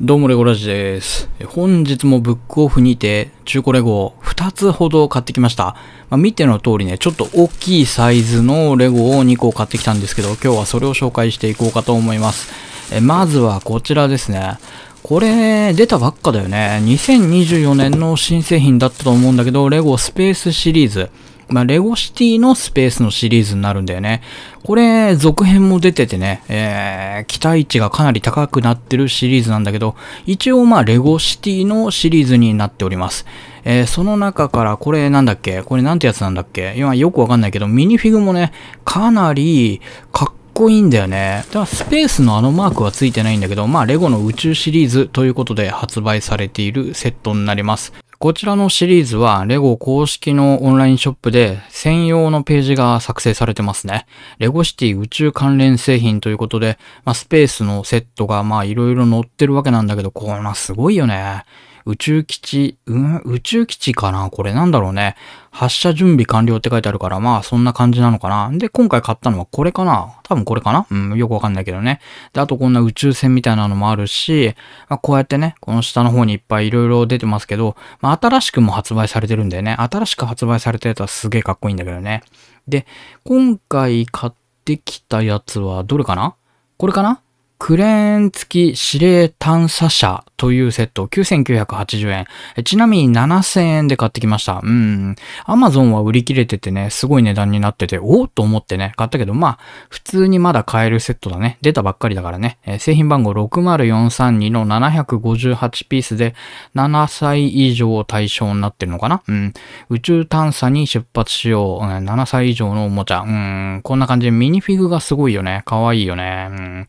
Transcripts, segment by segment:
どうもレゴラジです。本日もブックオフにて中古レゴを2つほど買ってきました。まあ、見ての通りね、ちょっと大きいサイズのレゴを2個買ってきたんですけど、今日はそれを紹介していこうかと思います。えまずはこちらですね。これ、出たばっかだよね。2024年の新製品だったと思うんだけど、レゴスペースシリーズ。まあ、レゴシティのスペースのシリーズになるんだよね。これ、続編も出ててね、えー、期待値がかなり高くなってるシリーズなんだけど、一応まあ、レゴシティのシリーズになっております。えー、その中から、これなんだっけこれなんてやつなんだっけ今よくわかんないけど、ミニフィグもね、かなりかっこいいんだよね。だからスペースのあのマークはついてないんだけど、まあ、レゴの宇宙シリーズということで発売されているセットになります。こちらのシリーズは、レゴ公式のオンラインショップで専用のページが作成されてますね。レゴシティ宇宙関連製品ということで、まあ、スペースのセットがまあいろいろ載ってるわけなんだけど、こんなすごいよね。宇宙基地、うん、宇宙基地かなこれなんだろうね。発射準備完了って書いてあるから、まあそんな感じなのかな。で、今回買ったのはこれかな多分これかなうん、よくわかんないけどね。で、あとこんな宇宙船みたいなのもあるし、まあ、こうやってね、この下の方にいっぱい色々出てますけど、まあ新しくも発売されてるんだよね。新しく発売されたやつはすげえかっこいいんだけどね。で、今回買ってきたやつはどれかなこれかなクレーン付き指令探査車というセット9980円。ちなみに7000円で買ってきました。うん。アマゾンは売り切れててね、すごい値段になってて、おと思ってね、買ったけど、まあ、普通にまだ買えるセットだね。出たばっかりだからね。えー、製品番号60432の758ピースで、7歳以上対象になってるのかなうん。宇宙探査に出発しよう。7歳以上のおもちゃ。うん。こんな感じでミニフィグがすごいよね。かわいいよね。うん。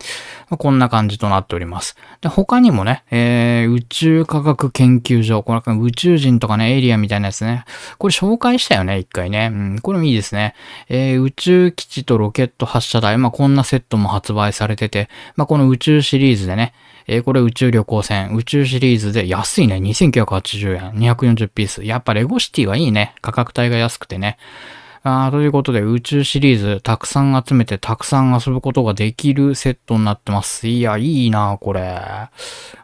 まあ、こんな感じとなっております。で、他にもね、えー、宇宙科学研究所、この宇宙人とかね、エイリアンみたいなやつね。これ紹介したよね、一回ね。うん、これもいいですね。えー、宇宙基地とロケット発射台、まあ、こんなセットも発売されてて、まあ、この宇宙シリーズでね、えー、これ宇宙旅行船、宇宙シリーズで安いね、2980円、240ピース。やっぱレゴシティはいいね、価格帯が安くてね。あということで宇宙シリーズたくさん集めてたくさん遊ぶことができるセットになってます。いや、いいなこれ。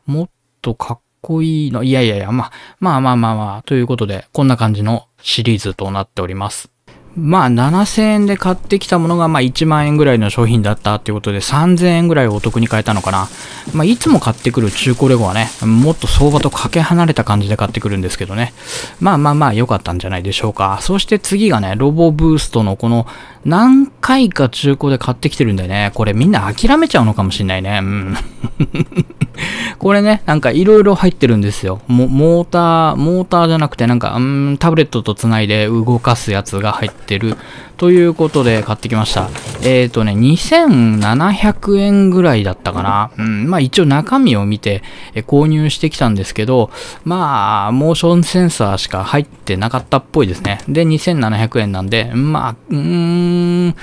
もっとかっこいいの。いやいやいや、ま、まあまあまあまあ、ということで、こんな感じのシリーズとなっております。まあ7000円で買ってきたものがまあ1万円ぐらいの商品だったっていうことで3000円ぐらいお得に買えたのかな。まあいつも買ってくる中古レゴはね、もっと相場とかけ離れた感じで買ってくるんですけどね。まあまあまあ良かったんじゃないでしょうか。そして次がね、ロボブーストのこの何回か中古で買ってきてるんでね、これみんな諦めちゃうのかもしんないね。うん。これね、なんかいろいろ入ってるんですよ。モーター、モーターじゃなくてなんか、うん、タブレットと繋いで動かすやつが入ってる。ということで買ってきました。えっ、ー、とね、2700円ぐらいだったかな。うん、まあ一応中身を見て、え購入してきたんですけど、まあ、モーションセンサーしか入ってなかったっぽいですね。で、2700円なんで、まあ、うーん、ん、ー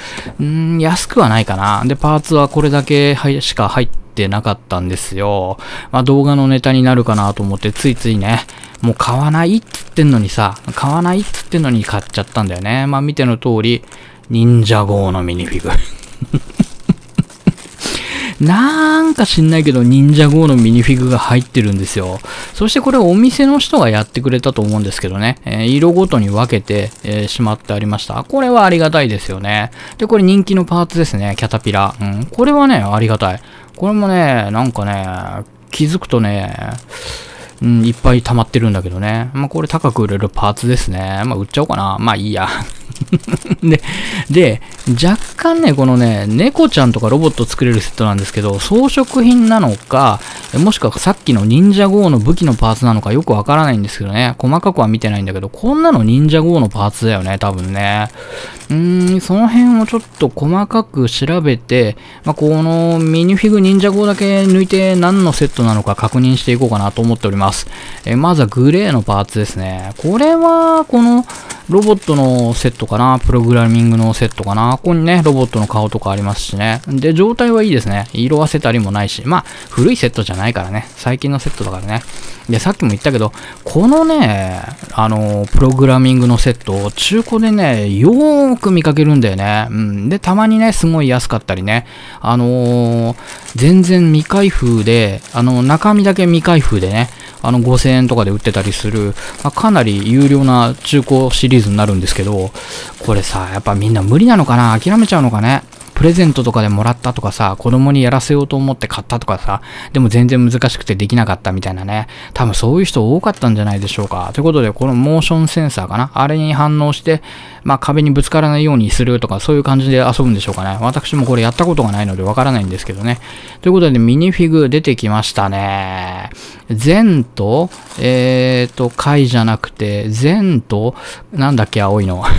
ん、安くはないかな。で、パーツはこれだけしか入ってなかったんですよ。まあ、動画のネタになるかなと思って、ついついね、もう買わないっつってんのにさ、買わないっつってんのに買っちゃったんだよね。まあ、見ての通り、忍者号のミニフィグ。なんか知んないけど、忍者号のミニフィグが入ってるんですよ。そしてこれお店の人がやってくれたと思うんですけどね、えー、色ごとに分けて、えー、しまってありました。これはありがたいですよね。で、これ人気のパーツですね、キャタピラ。うん、これはね、ありがたい。これもね、なんかね、気づくとね、うん、いっぱい溜まってるんだけどね。まあ、これ高く売れるパーツですね。まあ、売っちゃおうかな。まあ、いいや。で、で、若干ね、このね、猫ちゃんとかロボット作れるセットなんですけど、装飾品なのか、もしくはさっきの忍者号の武器のパーツなのかよくわからないんですけどね、細かくは見てないんだけど、こんなの忍者号のパーツだよね、多分ね。うーん、その辺をちょっと細かく調べて、まあ、このミニフィグ忍者号だけ抜いて何のセットなのか確認していこうかなと思っております。えまずはグレーのパーツですね。これは、このロボットのセットトかな、プログラミングのセットかな、ここにね、ロボットの顔とかありますしね。で、状態はいいですね。色あせたりもないし、まあ、古いセットじゃないからね。最近のセットだからね。で、さっきも言ったけど、このね、あの、プログラミングのセット、中古でね、よーく見かけるんだよね。うん。で、たまにね、すごい安かったりね。あのー、全然未開封で、あの、中身だけ未開封でね、あの5000円とかで売ってたりする、まあ、かなり有料な中古シリーズになるんですけど、これさ、やっぱみんな無理なのかな諦めちゃうのかねプレゼントとかでもらったとかさ、子供にやらせようと思って買ったとかさ、でも全然難しくてできなかったみたいなね、多分そういう人多かったんじゃないでしょうか。ということで、このモーションセンサーかな、あれに反応して、まあ壁にぶつからないようにするとか、そういう感じで遊ぶんでしょうかね。私もこれやったことがないのでわからないんですけどね。ということで、ミニフィグ出てきましたね。善と、えーと、貝じゃなくて、善と、なんだっけ、青いの。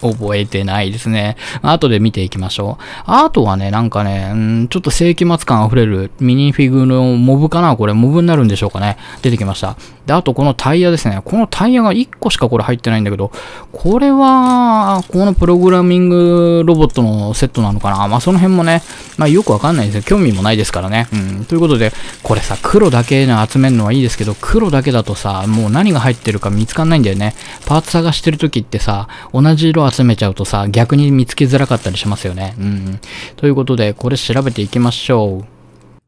覚えてないですね。後で見ていきましょう。あとはね、なんかね、んちょっと世紀末感溢れるミニフィグのモブかなこれ、モブになるんでしょうかね。出てきました。で、あとこのタイヤですね。このタイヤが1個しかこれ入ってないんだけど、これは、このプログラミングロボットのセットなのかなまあ、その辺もね、まあ、よくわかんないですよ。興味もないですからね。うん。ということで、これさ、黒だけの集めるのはいいですけど、黒だけだとさ、もう何が入ってるか見つかんないんだよね。パーツ探してる時ってさ、同じ色集めちゃうとさ、逆に見つけづらかったりしますよね。うん。ということで、これ調べていきましょう。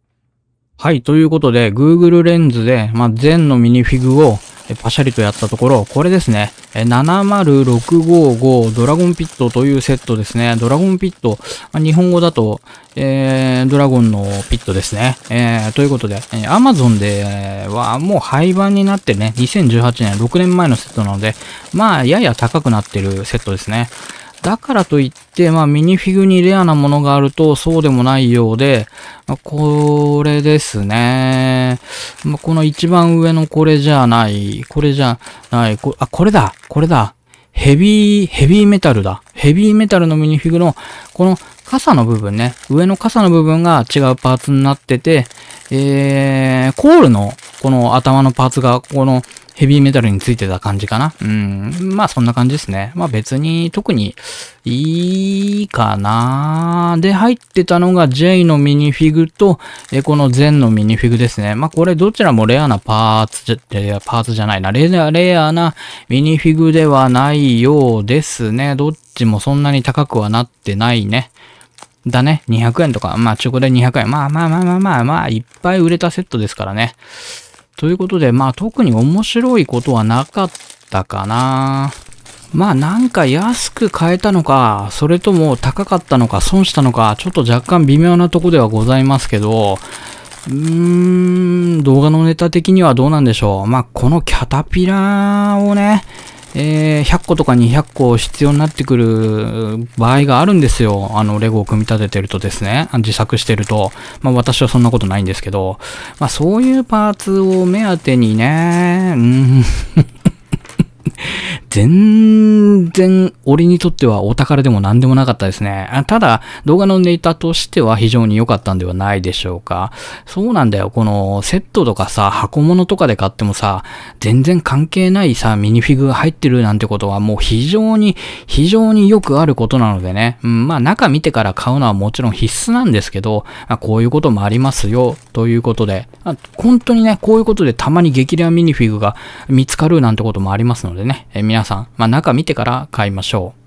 はい、ということで、Google レンズで、まあ、全のミニフィグを、えパシャリとやったところ、これですね、え70655ドラゴンピットというセットですね。ドラゴンピット、ま日本語だと、えー、ドラゴンのピットですね。えー、ということで、え Amazon ではもう廃盤になってね、2018年6年前のセットなので、まあ、やや高くなってるセットですね。だからといって、まあ、ミニフィグにレアなものがあるとそうでもないようで、まあ、これですね。まあ、この一番上のこれじゃない、これじゃない、こあ、これだ、これだ。ヘビー、ヘビーメタルだ。ヘビーメタルのミニフィグの、この傘の部分ね、上の傘の部分が違うパーツになってて、えー、コールの、この頭のパーツが、このヘビーメタルについてた感じかな。うん。まあそんな感じですね。まあ別に特にいいかな。で、入ってたのが J のミニフィグと、えこの Zen のミニフィグですね。まあこれどちらもレアなパーツじゃ、パーツじゃないな。レア、レアなミニフィグではないようですね。どっちもそんなに高くはなってないね。だね。200円とか。まあ中古で200円。まあまあまあまあまあまあ、いっぱい売れたセットですからね。ということで、まあ特に面白いことはなかったかな。まあなんか安く買えたのか、それとも高かったのか、損したのか、ちょっと若干微妙なとこではございますけど、うーん、動画のネタ的にはどうなんでしょう。まあこのキャタピラーをね、えー、100個とか200個必要になってくる場合があるんですよ。あの、レゴを組み立ててるとですね、自作してると。まあ私はそんなことないんですけど、まあそういうパーツを目当てにね、うん全然俺にとってはお宝でも何でもなかったですね。ただ、動画のネタとしては非常に良かったんではないでしょうか。そうなんだよ。このセットとかさ、箱物とかで買ってもさ、全然関係ないさ、ミニフィグが入ってるなんてことはもう非常に、非常によくあることなのでね。うん、まあ中見てから買うのはもちろん必須なんですけど、まあ、こういうこともありますよ、ということで。あ、本当にね、こういうことでたまに激レアミニフィグが見つかるなんてこともありますのでね。え皆さん、まあ、中見てから買いましょう。